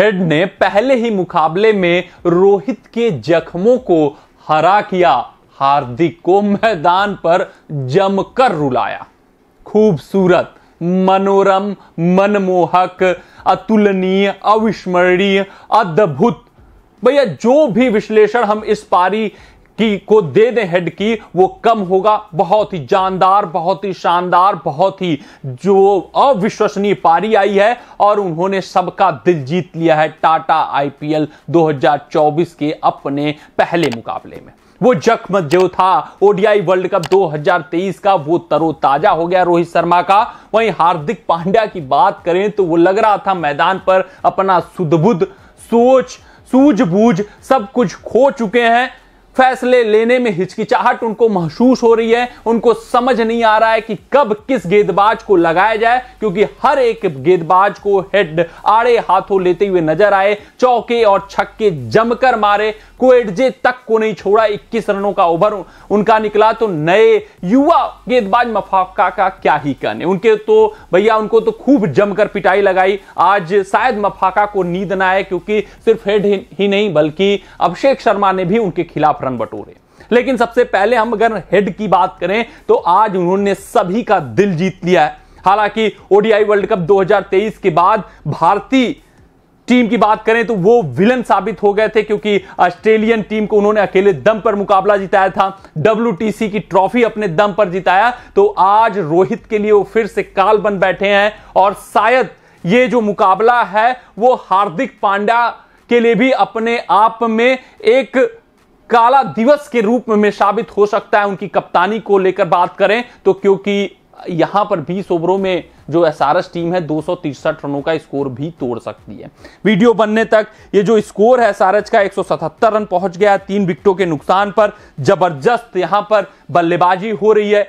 head ने पहले ही मुकाबले में रोहित के जख्मों को हरा किया हार्दिक को मैदान पर जमकर रुलाया खूबसूरत मनोरम मनमोहक अतुलनीय अविस्मरणीय अद्भुत भैया जो भी विश्लेषण हम इस पारी की को दे दें हेड की वो कम होगा बहुत ही जानदार बहुत ही शानदार बहुत ही जो अविश्वसनीय पारी आई है और उन्होंने सबका दिल जीत लिया है टाटा आईपीएल 2024 के अपने पहले मुकाबले में वो जख्म जो था ओडीआई वर्ल्ड कप 2023 का वो तरोताजा हो गया रोहित शर्मा का वहीं हार्दिक पांड्या की बात करें तो वो लग रहा था मैदान पर अपना सुदबुद सोच सूझबूझ सब कुछ खो चुके हैं फैसले लेने में हिचकिचाहट उनको महसूस हो रही है उनको समझ नहीं आ रहा है कि कब किस गेंदबाज को लगाया जाए क्योंकि हर एक गेंदबाज को हेड आड़े हाथों लेते हुए नजर आए चौके और छक्के जमकर मारे कोएडजे तक को नहीं छोड़ा 21 रनों का ओवर उनका निकला तो नए युवा गेंदबाज मफाका का क्या ही कहने उनके तो भैया उनको तो खूब जमकर पिटाई लगाई आज शायद मफाका को नींद ना आए क्योंकि सिर्फ हेड ही नहीं बल्कि अभिषेक शर्मा ने भी उनके खिलाफ रन बटोरे लेकिन सबसे पहले हम अगर हेड की बात करें तो आज उन्होंने सभी का दिल जीत लिया है हालांकि ओडीआई वर्ल्ड कप 2023 के बाद भारतीय टीम की बात करें तो वो विलन साबित हो गए थे क्योंकि ऑस्ट्रेलियन टीम को उन्होंने अकेले दम पर मुकाबला जिताया था डब्ल्यू की ट्रॉफी अपने दम पर जिताया तो आज रोहित के लिए वो फिर से काल बन बैठे हैं और शायद ये जो मुकाबला है वो हार्दिक पांड्या के लिए भी अपने आप में एक काला दिवस के रूप में साबित हो सकता है उनकी कप्तानी को लेकर बात करें तो क्योंकि यहां पर 20 ओवरों में जो एसआरएस टीम है दो रनों का स्कोर भी तोड़ सकती है वीडियो बनने तक ये जो स्कोर है एसआरएस का 177 रन पहुंच गया तीन विकेटों के नुकसान पर जबरदस्त यहां पर बल्लेबाजी हो रही है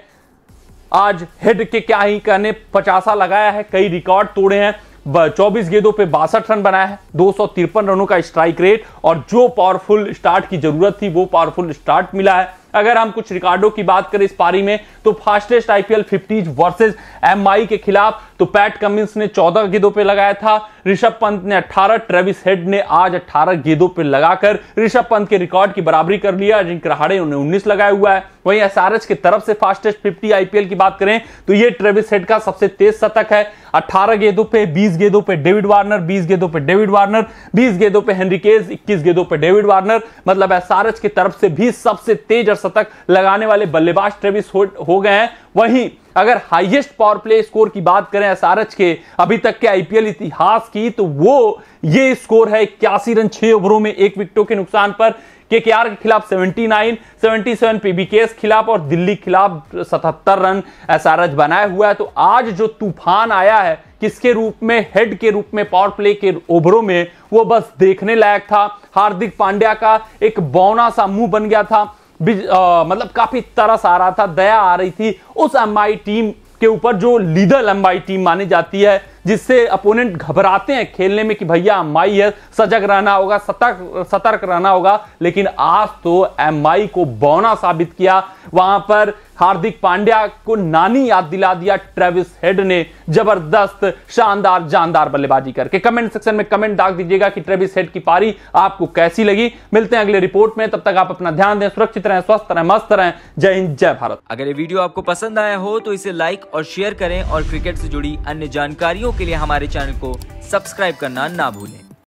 आज हेड के क्या ही कहने पचासा लगाया है कई रिकॉर्ड तोड़े हैं चौबीस गेंदों पे बासठ रन बनाया है दो रनों का स्ट्राइक रेट और जो पावरफुल स्टार्ट की जरूरत थी वो पावरफुल स्टार्ट मिला है अगर हम कुछ रिकॉर्डो की बात करें इस पारी में तो फास्टेस्ट आईपीएल 50 वर्सेस एमआई के खिलाफ तो पैट कमिंस ने 14 गेंदों पे लगाया था ऋषभ पंत ने 18 ट्रेविस हेड ने आज 18 गेंदों पे लगाकर ऋषभ पंत के रिकॉर्ड की बराबरी कर लिया जिनके रहाड़े उन्हें 19 लगाया हुआ है वहीं एसआरएच की तरफ से फास्टेस्ट फिफ्टी आईपीएल की बात करें तो ये ट्रेविस हेड का सबसे तेज शतक है 18 गेंदों पे 20 गेंदों पे डेविड वार्नर 20 गेंदों पे डेविड वार्नर 20 गेंदों पे केज 21 गेंदों पे डेविड वार्नर मतलब एसआरएच की तरफ से भी सबसे तेज और शतक लगाने वाले बल्लेबाज ट्रेविस हो गए हैं वहीं अगर हाईएस्ट पावर प्ले स्कोर की बात करें एसआरएच के अभी तक के आईपीएल इतिहास की तो वो ये स्कोर है इक्यासी रन छह ओवरों में एक विकेटों के नुकसान पर के के आर के खिलाफ 79, 77 पीबीकेएस खिलाफ और दिल्ली खिलाफ 77 रन एस बनाया हुआ है तो आज जो तूफान आया है किसके रूप में हेड के रूप में पावर प्ले के ओवरों में वो बस देखने लायक था हार्दिक पांड्या का एक बौना सा मुंह बन गया था मतलब काफी तरस आ रहा था दया आ रही थी उस एम टीम के ऊपर जो लीडर एम टीम मानी जाती है जिससे अपोनेंट घबराते हैं खेलने में कि भैया एम आई है सजग रहना होगा सतर्क सतर्क रहना होगा लेकिन आज तो एम आई को बौना साबित किया वहां पर हार्दिक पांड्या को नानी याद दिला दिया ट्रेविस हेड ने जबरदस्त शानदार जानदार बल्लेबाजी करके कमेंट सेक्शन में कमेंट डाक दीजिएगा कि ट्रेविस हेड की पारी आपको कैसी लगी मिलते हैं अगले रिपोर्ट में तब तक आप अपना ध्यान दें सुरक्षित रहें स्वस्थ रहें मस्त रहें जय हिंद जय भारत अगर ये वीडियो आपको पसंद आया हो तो इसे लाइक और शेयर करें और क्रिकेट से जुड़ी अन्य जानकारियों वीडियो के लिए हमारे चैनल को सब्सक्राइब करना ना भूलें